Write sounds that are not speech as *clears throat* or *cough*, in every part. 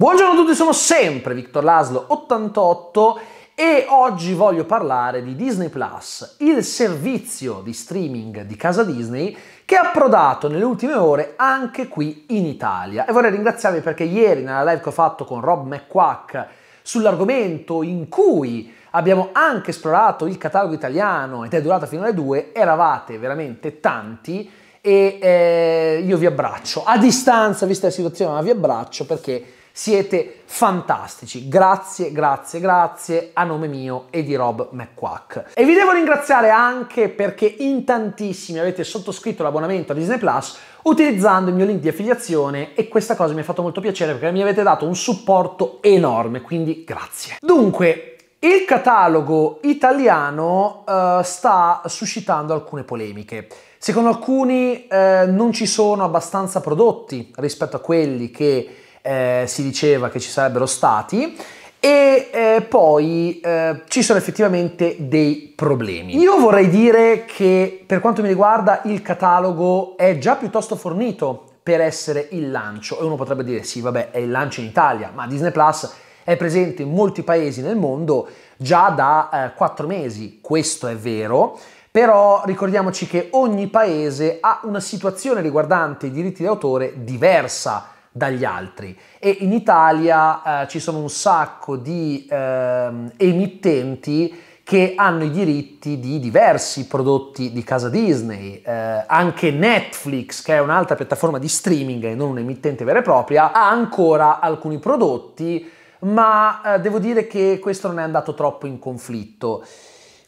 Buongiorno a tutti, sono sempre Victor Laslo 88 e oggi voglio parlare di Disney Plus, il servizio di streaming di casa Disney che è approdato nelle ultime ore anche qui in Italia. E vorrei ringraziarvi perché ieri nella live che ho fatto con Rob McQuack sull'argomento in cui abbiamo anche esplorato il catalogo italiano ed è durata fino alle 2, eravate veramente tanti e eh, io vi abbraccio. A distanza, vista la situazione, ma vi abbraccio perché siete fantastici. Grazie, grazie, grazie a nome mio e di Rob McQuack. E vi devo ringraziare anche perché in tantissimi avete sottoscritto l'abbonamento a Disney Plus utilizzando il mio link di affiliazione e questa cosa mi ha fatto molto piacere perché mi avete dato un supporto enorme, quindi grazie. Dunque, il catalogo italiano eh, sta suscitando alcune polemiche. Secondo alcuni eh, non ci sono abbastanza prodotti rispetto a quelli che eh, si diceva che ci sarebbero stati e eh, poi eh, ci sono effettivamente dei problemi. Io vorrei dire che per quanto mi riguarda il catalogo è già piuttosto fornito per essere il lancio e uno potrebbe dire sì vabbè è il lancio in Italia ma Disney Plus è presente in molti paesi nel mondo già da eh, 4 mesi, questo è vero, però ricordiamoci che ogni paese ha una situazione riguardante i diritti d'autore diversa dagli altri e in Italia eh, ci sono un sacco di eh, emittenti che hanno i diritti di diversi prodotti di casa Disney, eh, anche Netflix, che è un'altra piattaforma di streaming e non un'emittente vera e propria, ha ancora alcuni prodotti, ma eh, devo dire che questo non è andato troppo in conflitto.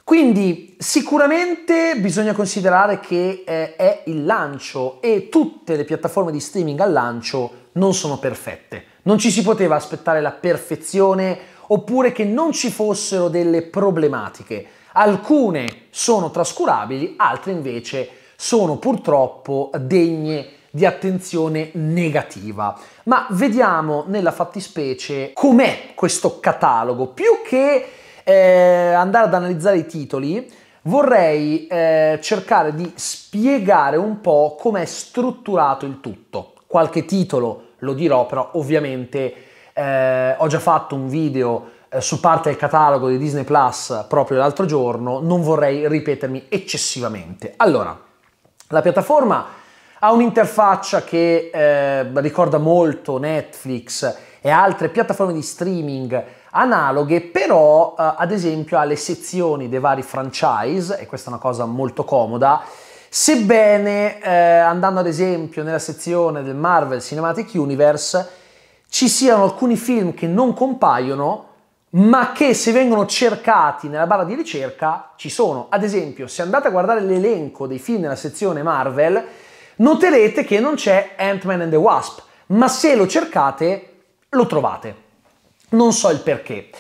Quindi sicuramente bisogna considerare che eh, è il lancio e tutte le piattaforme di streaming al lancio non sono perfette. Non ci si poteva aspettare la perfezione oppure che non ci fossero delle problematiche. Alcune sono trascurabili, altre invece sono purtroppo degne di attenzione negativa. Ma vediamo nella fattispecie com'è questo catalogo. Più che eh, andare ad analizzare i titoli, vorrei eh, cercare di spiegare un po' com'è strutturato il tutto. Qualche titolo lo dirò, però ovviamente eh, ho già fatto un video eh, su parte del catalogo di Disney Plus proprio l'altro giorno, non vorrei ripetermi eccessivamente. Allora, la piattaforma ha un'interfaccia che eh, ricorda molto Netflix e altre piattaforme di streaming analoghe, però eh, ad esempio ha le sezioni dei vari franchise, e questa è una cosa molto comoda, Sebbene, eh, andando ad esempio nella sezione del Marvel Cinematic Universe, ci siano alcuni film che non compaiono, ma che se vengono cercati nella barra di ricerca ci sono. Ad esempio, se andate a guardare l'elenco dei film nella sezione Marvel, noterete che non c'è Ant-Man and the Wasp, ma se lo cercate lo trovate. Non so il perché.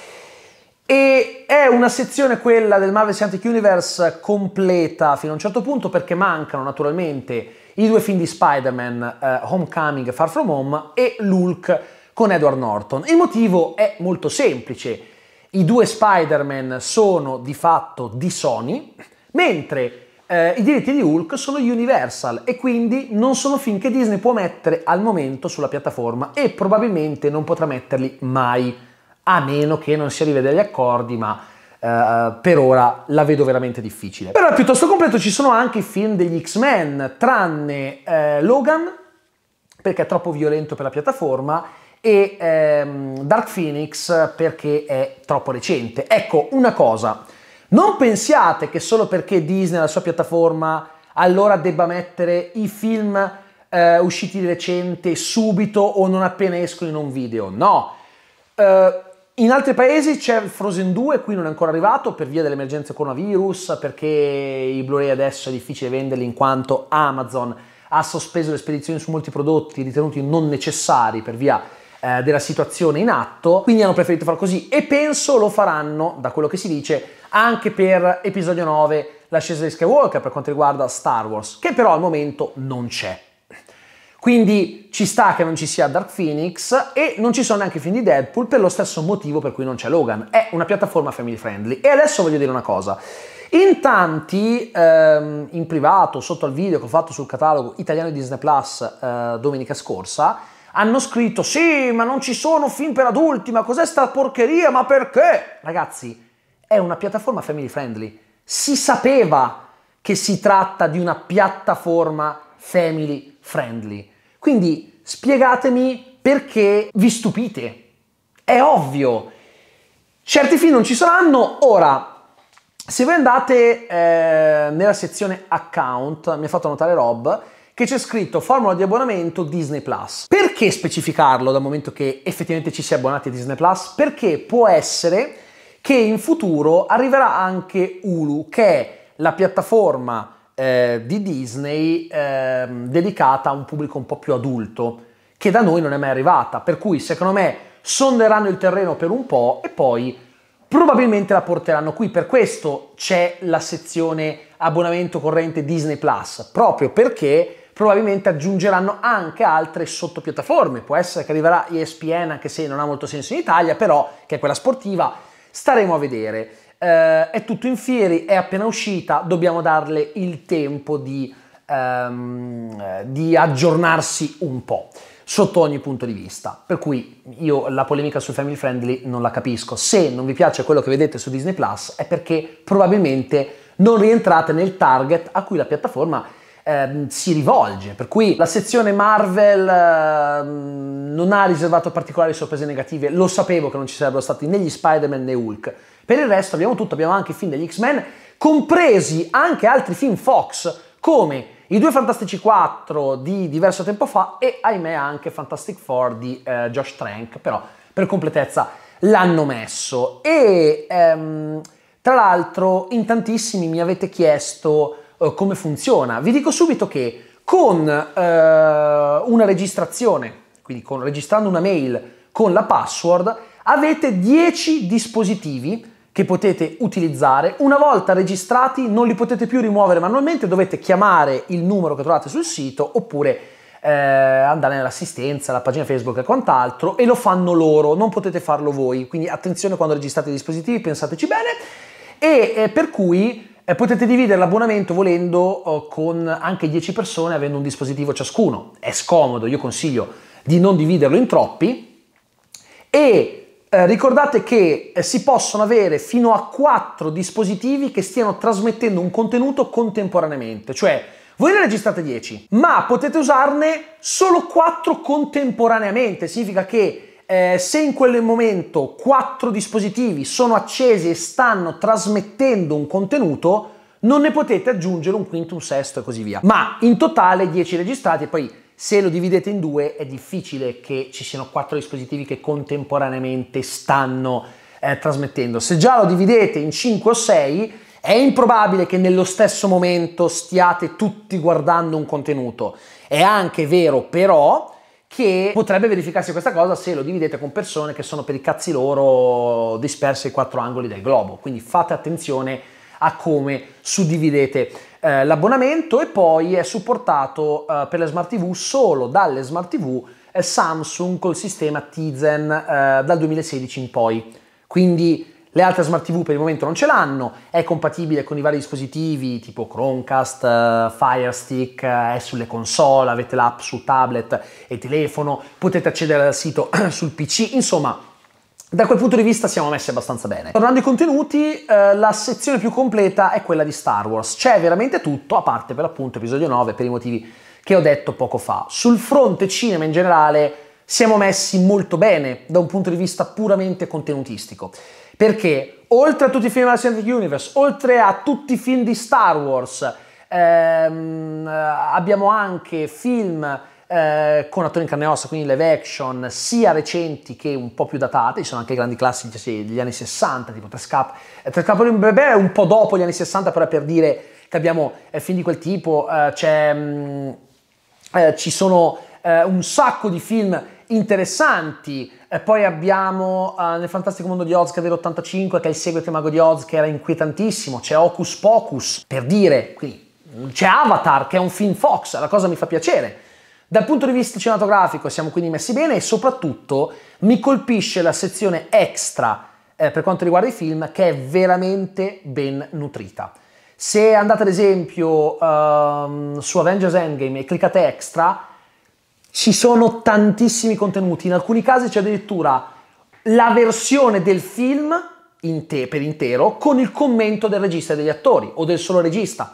E è una sezione quella del Marvel Cinematic Universe completa fino a un certo punto perché mancano naturalmente i due film di Spider-Man, eh, Homecoming e Far From Home e l'Hulk con Edward Norton. Il motivo è molto semplice, i due Spider-Man sono di fatto di Sony, mentre eh, i diritti di Hulk sono Universal e quindi non sono film che Disney può mettere al momento sulla piattaforma e probabilmente non potrà metterli mai a meno che non si arrivi a degli accordi, ma Uh, per ora la vedo veramente difficile. Però è piuttosto completo, ci sono anche i film degli X-Men, tranne eh, Logan, perché è troppo violento per la piattaforma, e ehm, Dark Phoenix perché è troppo recente. Ecco, una cosa, non pensiate che solo perché Disney ha la sua piattaforma allora debba mettere i film eh, usciti di recente subito o non appena escono in un video, no. Uh, in altri paesi c'è il Frozen 2, qui non è ancora arrivato per via dell'emergenza coronavirus, perché i Blu-ray adesso è difficile venderli in quanto Amazon ha sospeso le spedizioni su molti prodotti ritenuti non necessari per via eh, della situazione in atto, quindi hanno preferito far così e penso lo faranno, da quello che si dice, anche per episodio 9, l'ascesa di Skywalker per quanto riguarda Star Wars, che però al momento non c'è. Quindi ci sta che non ci sia Dark Phoenix e non ci sono neanche i film di Deadpool per lo stesso motivo per cui non c'è Logan. È una piattaforma family friendly. E adesso voglio dire una cosa. In tanti, ehm, in privato, sotto al video che ho fatto sul catalogo italiano di Disney Plus eh, domenica scorsa, hanno scritto sì, ma non ci sono film per adulti, ma cos'è sta porcheria, ma perché? Ragazzi, è una piattaforma family friendly. Si sapeva che si tratta di una piattaforma family friendly quindi spiegatemi perché vi stupite. È ovvio. Certi film non ci saranno. Ora, se voi andate eh, nella sezione account, mi ha fatto notare Rob, che c'è scritto formula di abbonamento Disney Plus. Perché specificarlo dal momento che effettivamente ci si è abbonati a Disney Plus? Perché può essere che in futuro arriverà anche Hulu, che è la piattaforma eh, di Disney eh, dedicata a un pubblico un po' più adulto, che da noi non è mai arrivata, per cui secondo me sonderanno il terreno per un po' e poi probabilmente la porteranno qui, per questo c'è la sezione abbonamento corrente Disney Plus, proprio perché probabilmente aggiungeranno anche altre sottopiattaforme, può essere che arriverà ESPN anche se non ha molto senso in Italia, però che è quella sportiva, staremo a vedere eh, è tutto in fieri, è appena uscita, dobbiamo darle il tempo di, ehm, di aggiornarsi un po' sotto ogni punto di vista. Per cui io la polemica su family friendly non la capisco. Se non vi piace quello che vedete su Disney Plus è perché probabilmente non rientrate nel target a cui la piattaforma ehm, si rivolge. Per cui la sezione Marvel ehm, non ha riservato particolari sorprese negative. Lo sapevo che non ci sarebbero stati né gli Spider-Man né Hulk. Per il resto abbiamo tutto, abbiamo anche i film degli X-Men, compresi anche altri film Fox come i due Fantastici 4 di diverso tempo fa e ahimè anche Fantastic Four di eh, Josh Trank, però per completezza l'hanno messo. E ehm, tra l'altro in tantissimi mi avete chiesto eh, come funziona. Vi dico subito che con eh, una registrazione, quindi con, registrando una mail con la password, avete 10 dispositivi che potete utilizzare. Una volta registrati non li potete più rimuovere manualmente, dovete chiamare il numero che trovate sul sito oppure eh, andare nell'assistenza, la pagina Facebook e quant'altro e lo fanno loro, non potete farlo voi. Quindi attenzione quando registrate i dispositivi, pensateci bene. E eh, per cui eh, potete dividere l'abbonamento volendo eh, con anche 10 persone avendo un dispositivo ciascuno. È scomodo, io consiglio di non dividerlo in troppi e eh, ricordate che eh, si possono avere fino a 4 dispositivi che stiano trasmettendo un contenuto contemporaneamente, cioè voi ne registrate 10, ma potete usarne solo 4 contemporaneamente, significa che eh, se in quel momento 4 dispositivi sono accesi e stanno trasmettendo un contenuto, non ne potete aggiungere un quinto, un sesto e così via. Ma in totale 10 registrati e poi se lo dividete in due è difficile che ci siano quattro dispositivi che contemporaneamente stanno eh, trasmettendo. Se già lo dividete in 5 o 6 è improbabile che nello stesso momento stiate tutti guardando un contenuto. È anche vero però che potrebbe verificarsi questa cosa se lo dividete con persone che sono per i cazzi loro disperse ai quattro angoli del globo. Quindi fate attenzione a come suddividete eh, l'abbonamento e poi è supportato eh, per le smart TV solo dalle smart TV eh, Samsung col sistema Tizen eh, dal 2016 in poi. Quindi le altre smart TV per il momento non ce l'hanno, è compatibile con i vari dispositivi tipo Chromecast, eh, Fire Stick, eh, è sulle console, avete l'app su tablet e telefono, potete accedere al sito *clears throat* sul PC, insomma da quel punto di vista siamo messi abbastanza bene. Tornando ai contenuti, eh, la sezione più completa è quella di Star Wars. C'è veramente tutto, a parte per l'appunto episodio 9, per i motivi che ho detto poco fa. Sul fronte cinema in generale siamo messi molto bene da un punto di vista puramente contenutistico. Perché oltre a tutti i film della Cinematic Universe, oltre a tutti i film di Star Wars, ehm, abbiamo anche film eh, con attori in carne e ossa, quindi live action, sia recenti che un po' più datate, ci sono anche grandi classici degli anni 60, tipo Tres Cap. Eh, Tres Cap un bebè è un po' dopo gli anni 60, però è per dire che abbiamo eh, film di quel tipo, mh, eh, mm, ci sono un sacco di film interessanti. E poi abbiamo uh, Nel Fantastico Mondo di Oz che dell'85, che è il seguito di Mago di Oz, che era inquietantissimo. C'è Hocus Pocus, per dire, quindi c'è Avatar, che è un film Fox, la cosa mi fa piacere. Dal punto di vista cinematografico siamo quindi messi bene e soprattutto mi colpisce la sezione extra eh, per quanto riguarda i film che è veramente ben nutrita. Se andate ad esempio um, su Avengers Endgame e cliccate extra, ci sono tantissimi contenuti, in alcuni casi c'è addirittura la versione del film in te, per intero con il commento del regista e degli attori o del solo regista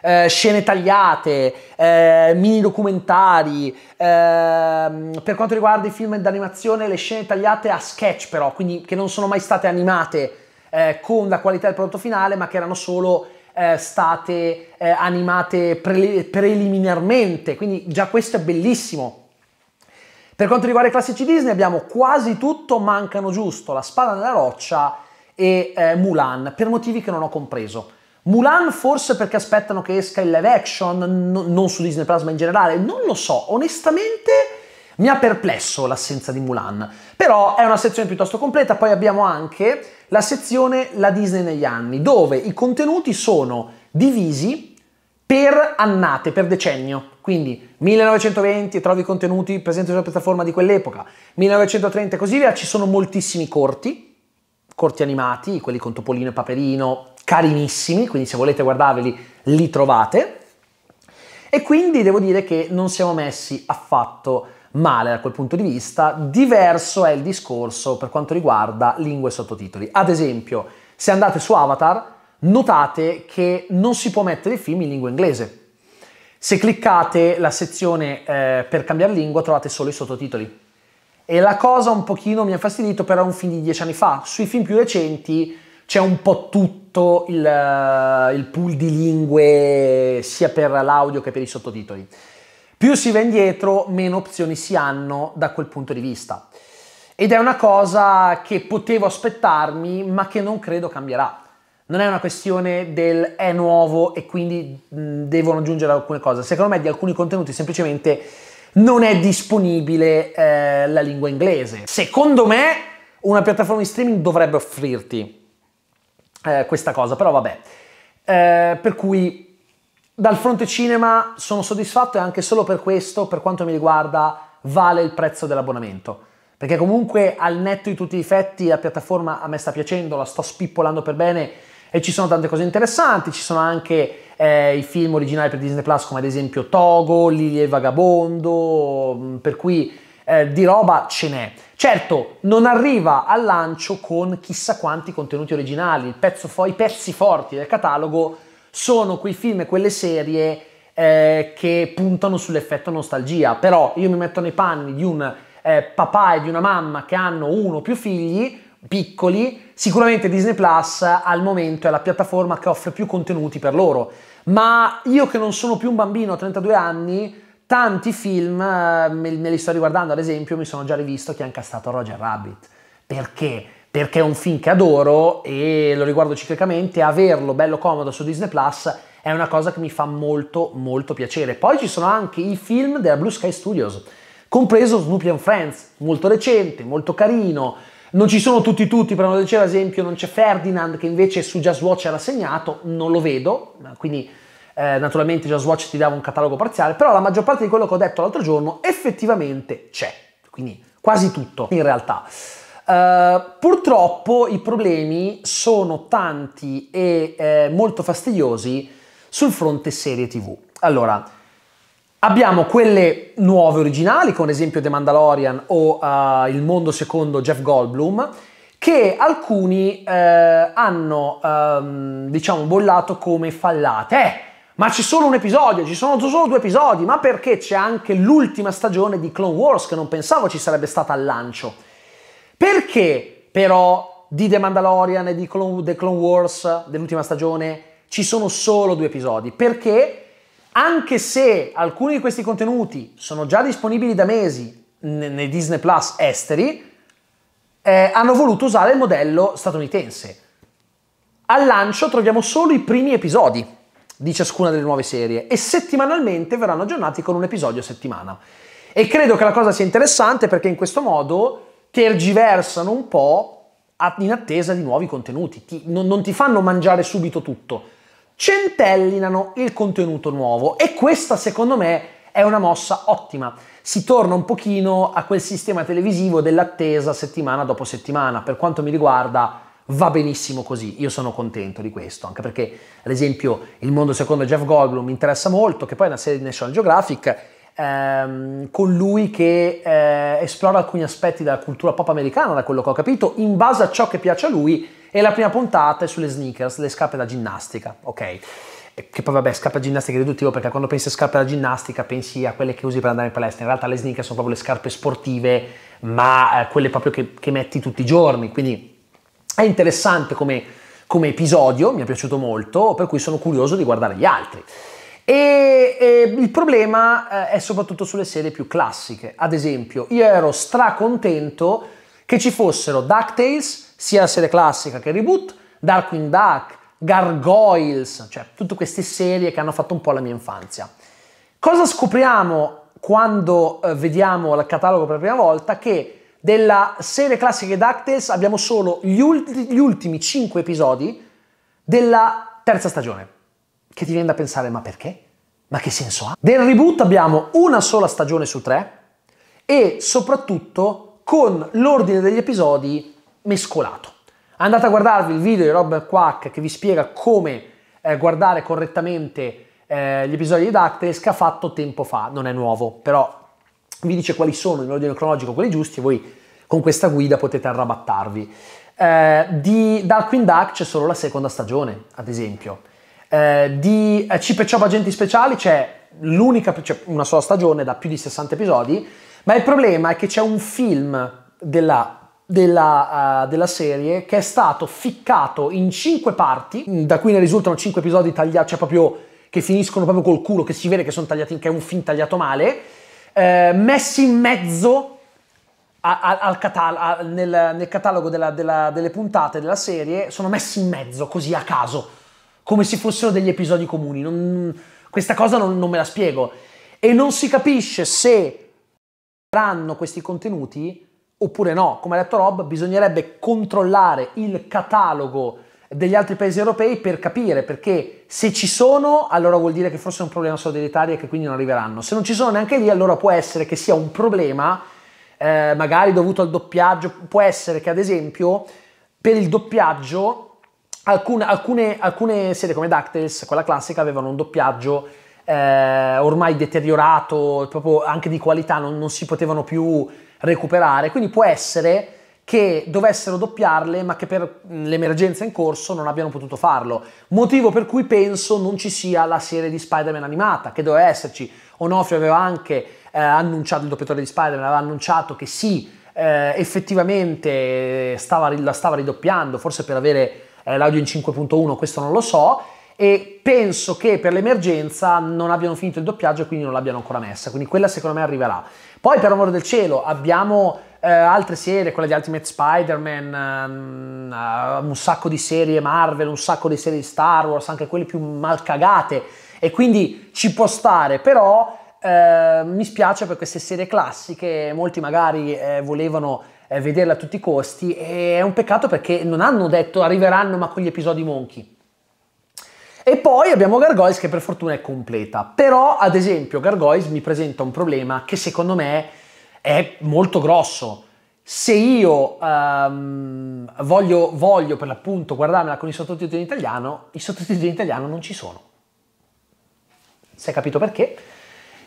eh, scene tagliate, eh, mini documentari. Ehm, per quanto riguarda i film d'animazione, le scene tagliate a sketch però, quindi che non sono mai state animate eh, con la qualità del prodotto finale, ma che erano solo eh, state eh, animate pre- preliminarmente. Quindi già questo è bellissimo. Per quanto riguarda i classici Disney abbiamo quasi tutto, mancano giusto La Spada nella Roccia e eh, Mulan, per motivi che non ho compreso. Mulan forse perché aspettano che esca il live action, no, non su Disney Plus ma in generale, non lo so, onestamente mi ha perplesso l'assenza di Mulan, però è una sezione piuttosto completa, poi abbiamo anche la sezione La Disney negli anni, dove i contenuti sono divisi per annate, per decennio. Quindi 1920 trovi i contenuti presenti sulla piattaforma di quell'epoca, 1930 e così via, ci sono moltissimi corti, corti animati, quelli con Topolino e Paperino, carinissimi, quindi se volete guardarveli li trovate. E quindi devo dire che non siamo messi affatto male da quel punto di vista. Diverso è il discorso per quanto riguarda lingue e sottotitoli. Ad esempio, se andate su Avatar, notate che non si può mettere il film in lingua inglese. Se cliccate la sezione eh, per cambiare lingua trovate solo i sottotitoli. E la cosa un pochino mi ha fastidito, però è un film di dieci anni fa. Sui film più recenti c'è un po' tutto il, eh, il pool di lingue sia per l'audio che per i sottotitoli. Più si va indietro, meno opzioni si hanno da quel punto di vista. Ed è una cosa che potevo aspettarmi, ma che non credo cambierà. Non è una questione del è nuovo e quindi mh, devono aggiungere alcune cose. Secondo me di alcuni contenuti semplicemente non è disponibile eh, la lingua inglese. Secondo me una piattaforma di streaming dovrebbe offrirti eh, questa cosa, però vabbè. Eh, per cui dal fronte cinema sono soddisfatto e anche solo per questo, per quanto mi riguarda, vale il prezzo dell'abbonamento. Perché comunque al netto di tutti i difetti la piattaforma a me sta piacendo, la sto spippolando per bene e ci sono tante cose interessanti, ci sono anche eh, i film originali per Disney Plus come ad esempio Togo, Lili e Vagabondo, mm, per cui eh, di roba ce n'è. Certo, non arriva al lancio con chissà quanti contenuti originali, fo- i pezzi forti del catalogo sono quei film e quelle serie eh, che puntano sull'effetto nostalgia, però io mi metto nei panni di un eh, papà e di una mamma che hanno uno o più figli piccoli, sicuramente Disney Plus al momento è la piattaforma che offre più contenuti per loro, ma io che non sono più un bambino a 32 anni Tanti film eh, me, me li sto riguardando, ad esempio, mi sono già rivisto che ha incastrato Roger Rabbit. Perché? Perché è un film che adoro e lo riguardo ciclicamente, averlo bello comodo su Disney Plus è una cosa che mi fa molto molto piacere. Poi ci sono anche i film della Blue Sky Studios, compreso Snoopy and Friends, molto recente, molto carino. Non ci sono tutti tutti, però non dicevo ad esempio non c'è Ferdinand che invece su Just Watch era segnato, non lo vedo, quindi eh, naturalmente JustWatch ti dava un catalogo parziale, però la maggior parte di quello che ho detto l'altro giorno effettivamente c'è, quindi quasi tutto in realtà. Uh, purtroppo i problemi sono tanti e eh, molto fastidiosi sul fronte serie TV. Allora, abbiamo quelle nuove originali, come ad esempio The Mandalorian o uh, Il mondo secondo Jeff Goldblum, che alcuni eh, hanno, um, diciamo, bollato come fallate. Eh, ma ci sono un episodio, ci sono solo due episodi, ma perché c'è anche l'ultima stagione di Clone Wars che non pensavo ci sarebbe stata al lancio. Perché però di The Mandalorian e di Clone, The Clone Wars dell'ultima stagione ci sono solo due episodi? Perché anche se alcuni di questi contenuti sono già disponibili da mesi nei Disney Plus esteri, eh, hanno voluto usare il modello statunitense. Al lancio troviamo solo i primi episodi di ciascuna delle nuove serie e settimanalmente verranno aggiornati con un episodio a settimana. E credo che la cosa sia interessante perché in questo modo tergiversano un po' in attesa di nuovi contenuti, ti, non, non ti fanno mangiare subito tutto, centellinano il contenuto nuovo e questa secondo me è una mossa ottima. Si torna un pochino a quel sistema televisivo dell'attesa settimana dopo settimana, per quanto mi riguarda va benissimo così, io sono contento di questo, anche perché ad esempio il mondo secondo Jeff Goldblum mi interessa molto, che poi è una serie di National Geographic, ehm, con lui che eh, esplora alcuni aspetti della cultura pop americana, da quello che ho capito, in base a ciò che piace a lui, e la prima puntata è sulle sneakers, le scarpe da ginnastica, ok? Eh, che poi vabbè scarpe da ginnastica è riduttivo perché quando pensi a scarpe da ginnastica pensi a quelle che usi per andare in palestra, in realtà le sneaker sono proprio le scarpe sportive ma eh, quelle proprio che, che metti tutti i giorni, quindi è interessante come, come episodio, mi è piaciuto molto, per cui sono curioso di guardare gli altri. E, e, il problema eh, è soprattutto sulle serie più classiche. Ad esempio, io ero stracontento che ci fossero DuckTales, sia la serie classica che reboot, Darkwing Duck, Gargoyles, cioè tutte queste serie che hanno fatto un po' la mia infanzia. Cosa scopriamo quando eh, vediamo il catalogo per la prima volta? Che della serie classiche DuckTales abbiamo solo gli, ulti, gli ultimi 5 episodi della terza stagione. Che ti viene da pensare, ma perché? Ma che senso ha? Del reboot abbiamo una sola stagione su tre e soprattutto con l'ordine degli episodi mescolato. Andate a guardarvi il video di Rob Quack che vi spiega come eh, guardare correttamente eh, gli episodi di DuckTales che ha fatto tempo fa, non è nuovo, però vi dice quali sono in ordine cronologico quelli giusti e voi con questa guida potete arrabattarvi. Eh, di Darkwing Duck c'è solo la seconda stagione, ad esempio. Eh, di eh, Chip e Chop Agenti Speciali c'è l'unica, cioè una sola stagione da più di 60 episodi, ma il problema è che c'è un film della della, uh, della, serie che è stato ficcato in cinque parti, da cui ne risultano cinque episodi tagliati, cioè proprio che finiscono proprio col culo, che si vede che sono tagliati, che è un film tagliato male, eh, messi in mezzo a, a, al catal- a, nel, nel, catalogo della, della, delle puntate della serie, sono messi in mezzo così a caso, come se fossero degli episodi comuni. Non, questa cosa non, non me la spiego. E non si capisce se saranno questi contenuti oppure no. Come ha detto Rob, bisognerebbe controllare il catalogo degli altri paesi europei per capire, perché se ci sono, allora vuol dire che forse è un problema solo dell'Italia e che quindi non arriveranno. Se non ci sono neanche lì, allora può essere che sia un problema, eh, magari dovuto al doppiaggio, può essere che ad esempio per il doppiaggio alcune, alcune, alcune serie come DuckTales, quella classica, avevano un doppiaggio eh, ormai deteriorato, proprio anche di qualità, non, non si potevano più recuperare, quindi può essere che dovessero doppiarle ma che per l'emergenza in corso non abbiano potuto farlo. Motivo per cui penso non ci sia la serie di Spider-Man animata, che doveva esserci. Onofrio aveva anche eh, annunciato, il doppiatore di Spider-Man aveva annunciato che sì, eh, effettivamente eh, stava, la stava ridoppiando, forse per avere eh, l'audio in 5.1, questo non lo so, e penso che per l'emergenza non abbiano finito il doppiaggio e quindi non l'abbiano ancora messa, quindi quella secondo me arriverà. Poi per amore del cielo abbiamo eh, altre serie, quella di Ultimate Spider-Man, um, uh, un sacco di serie Marvel, un sacco di serie di Star Wars, anche quelle più mal cagate e quindi ci può stare, però eh, mi spiace per queste serie classiche, molti magari eh, volevano eh, vederla a tutti i costi e è un peccato perché non hanno detto arriveranno ma con gli episodi monchi. E poi abbiamo Gargoyles che per fortuna è completa, però ad esempio Gargoyles mi presenta un problema che secondo me è molto grosso. Se io um, voglio, voglio, per l'appunto guardarmela con i sottotitoli in italiano, i sottotitoli in italiano non ci sono. Si è capito perché?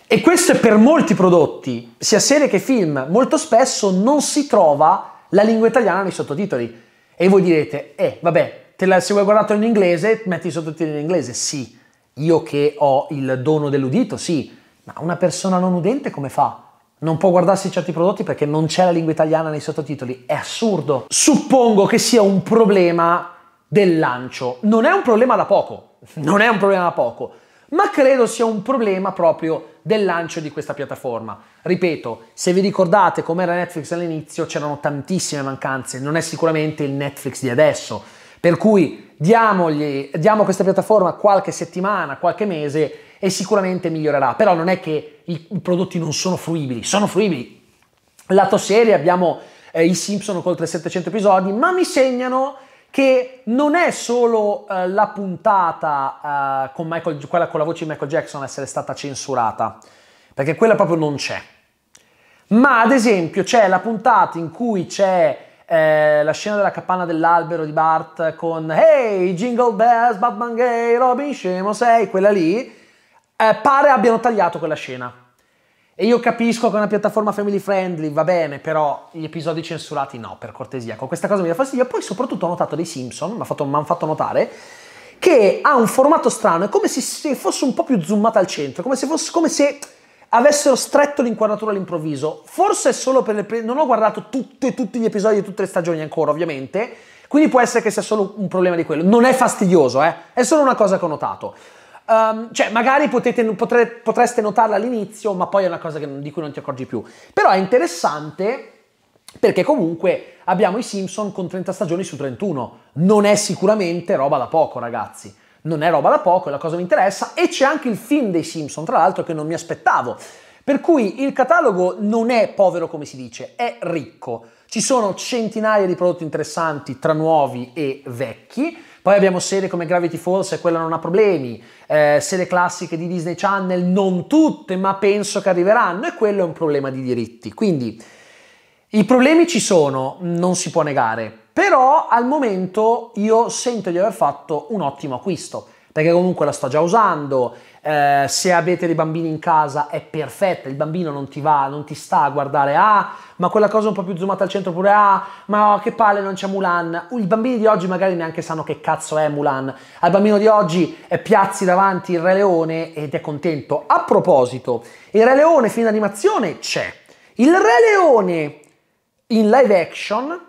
E questo è per molti prodotti, sia serie che film, molto spesso non si trova la lingua italiana nei sottotitoli. E voi direte, eh, vabbè, la, se vuoi guardarlo in inglese, metti i sottotitoli in inglese. Sì, io che ho il dono dell'udito, sì, ma una persona non udente come fa? non può guardarsi certi prodotti perché non c'è la lingua italiana nei sottotitoli. È assurdo. Suppongo che sia un problema del lancio. Non è un problema da poco, *laughs* non è un problema da poco, ma credo sia un problema proprio del lancio di questa piattaforma. Ripeto, se vi ricordate com'era Netflix all'inizio, c'erano tantissime mancanze, non è sicuramente il Netflix di adesso. Per cui diamogli, diamo a questa piattaforma qualche settimana, qualche mese e sicuramente migliorerà. Però non è che i, i prodotti non sono fruibili, sono fruibili. Lato serie abbiamo eh, i Simpson con oltre 700 episodi, ma mi segnano che non è solo eh, la puntata eh, con, Michael, quella con la voce di Michael Jackson essere stata censurata, perché quella proprio non c'è. Ma ad esempio c'è la puntata in cui c'è eh, la scena della capanna dell'albero di Bart con Hey, Jingle Bells, Batman Gay, Robin Scemo sei, quella lì, eh, pare abbiano tagliato quella scena. E io capisco che è una piattaforma family friendly, va bene, però gli episodi censurati no, per cortesia. Con questa cosa mi dà fastidio. Poi soprattutto ho notato dei Simpson, mi hanno fatto, fatto notare, che ha un formato strano, è come se fosse un po' più zoomata al centro, come se fosse... Come se avessero stretto l'inquadratura all'improvviso. Forse è solo per le... Pre- non ho guardato tutte, tutti gli episodi di tutte le stagioni ancora, ovviamente, quindi può essere che sia solo un problema di quello. Non è fastidioso, eh? È solo una cosa che ho notato. Um, cioè, magari potete, potre, potreste notarla all'inizio, ma poi è una cosa che, di cui non ti accorgi più. Però è interessante perché comunque abbiamo i Simpson con 30 stagioni su 31. Non è sicuramente roba da poco, ragazzi non è roba da poco, è la cosa che mi interessa, e c'è anche il film dei Simpson, tra l'altro, che non mi aspettavo. Per cui il catalogo non è povero come si dice, è ricco. Ci sono centinaia di prodotti interessanti tra nuovi e vecchi. Poi abbiamo serie come Gravity Falls e quella non ha problemi, eh, serie classiche di Disney Channel, non tutte, ma penso che arriveranno e quello è un problema di diritti. Quindi i problemi ci sono, non si può negare, però al momento io sento di aver fatto un ottimo acquisto perché comunque la sto già usando. Eh, se avete dei bambini in casa è perfetta, il bambino non ti va, non ti sta a guardare, ah, ma quella cosa un po' più zoomata al centro pure, ah, ma che palle non c'è Mulan. I bambini di oggi magari neanche sanno che cazzo è Mulan. Al bambino di oggi è piazzi davanti il Re Leone ed è contento. A proposito, il Re Leone film animazione c'è. Il Re Leone in live action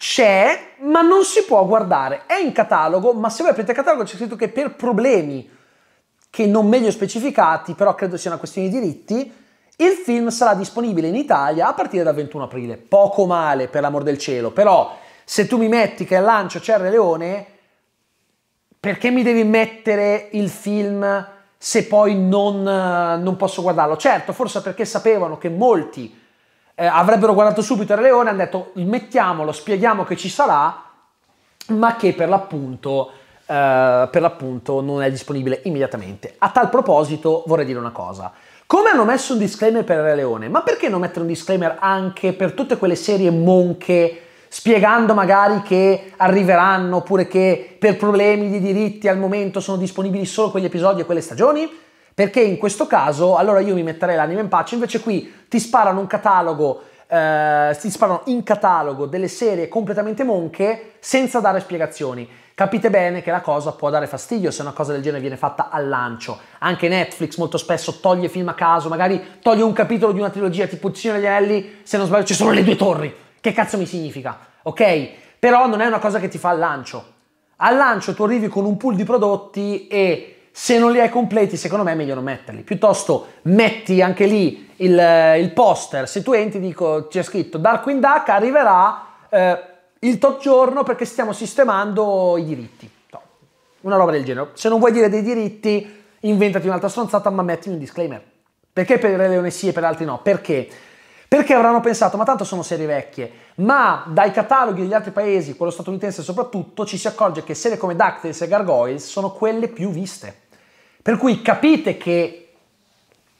c'è, ma non si può guardare. È in catalogo, ma se voi aprite il catalogo c'è scritto che per problemi che non meglio specificati, però credo sia una questione di diritti, il film sarà disponibile in Italia a partire dal 21 aprile. Poco male, per l'amor del cielo, però se tu mi metti che lancio Cerre Leone, perché mi devi mettere il film se poi non, eh, non posso guardarlo? Certo, forse perché sapevano che molti eh, avrebbero guardato subito il leone, e hanno detto mettiamolo, spieghiamo che ci sarà, ma che per l'appunto, eh, per l'appunto non è disponibile immediatamente. A tal proposito vorrei dire una cosa. Come hanno messo un disclaimer per Re Leone? Ma perché non mettere un disclaimer anche per tutte quelle serie monche spiegando magari che arriveranno oppure che per problemi di diritti al momento sono disponibili solo quegli episodi e quelle stagioni? Perché in questo caso allora io mi metterei l'anima in pace, invece qui ti sparano un catalogo eh, si sparano in catalogo delle serie completamente monche senza dare spiegazioni. Capite bene che la cosa può dare fastidio se una cosa del genere viene fatta al lancio. Anche Netflix molto spesso toglie film a caso, magari toglie un capitolo di una trilogia tipo Il degli Anelli, se non sbaglio ci sono le due torri. Che cazzo mi significa? Ok? Però non è una cosa che ti fa al lancio. Al lancio tu arrivi con un pool di prodotti e se non li hai completi, secondo me è meglio non metterli. Piuttosto metti anche lì il, il poster. Se tu entri, dico, c'è scritto Darkwing Duck arriverà eh, il top giorno perché stiamo sistemando i diritti. No, una roba del genere. Se non vuoi dire dei diritti, inventati un'altra stronzata, ma metti un disclaimer. Perché per Leone sì e per altri no? Perché? Perché avranno pensato, ma tanto sono serie vecchie, ma dai cataloghi degli altri paesi, quello statunitense soprattutto, ci si accorge che serie come DuckTales e Gargoyles sono quelle più viste. Per cui capite che,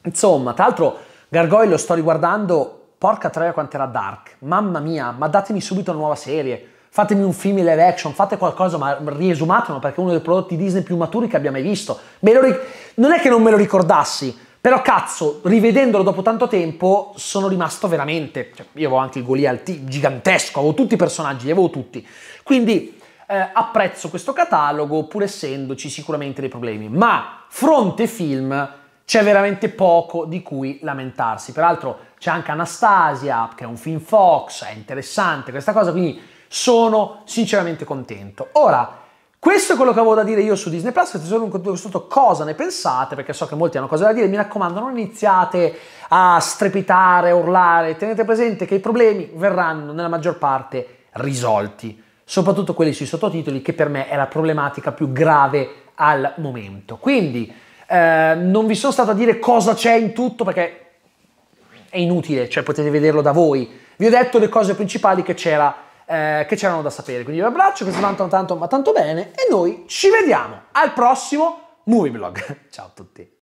insomma, tra l'altro Gargoyle lo sto riguardando porca troia quanto era dark, mamma mia, ma datemi subito una nuova serie, fatemi un film live action, fate qualcosa, ma riesumatelo, perché è uno dei prodotti Disney più maturi che abbia mai visto. non è che non me lo ricordassi, però cazzo, rivedendolo dopo tanto tempo, sono rimasto veramente... Cioè, io avevo anche il Goliath gigantesco, avevo tutti i personaggi, li avevo tutti. Quindi eh, apprezzo questo catalogo, pur essendoci sicuramente dei problemi. Ma fronte film c'è veramente poco di cui lamentarsi. Peraltro c'è anche Anastasia, che è un film Fox, è interessante questa cosa, quindi sono sinceramente contento. Ora, questo è quello che avevo da dire io su Disney Plus. Se sono conosciuto cosa ne pensate, perché so che molti hanno cose da dire, mi raccomando, non iniziate a strepitare, a urlare. Tenete presente che i problemi verranno nella maggior parte risolti, soprattutto quelli sui sottotitoli, che per me è la problematica più grave al momento. Quindi eh, non vi sono stato a dire cosa c'è in tutto perché è inutile, cioè potete vederlo da voi. Vi ho detto le cose principali che c'era eh, che c'erano da sapere. Quindi vi abbraccio, che tanto, tanto, ma tanto bene e noi ci vediamo al prossimo Movie Vlog. *laughs* Ciao a tutti.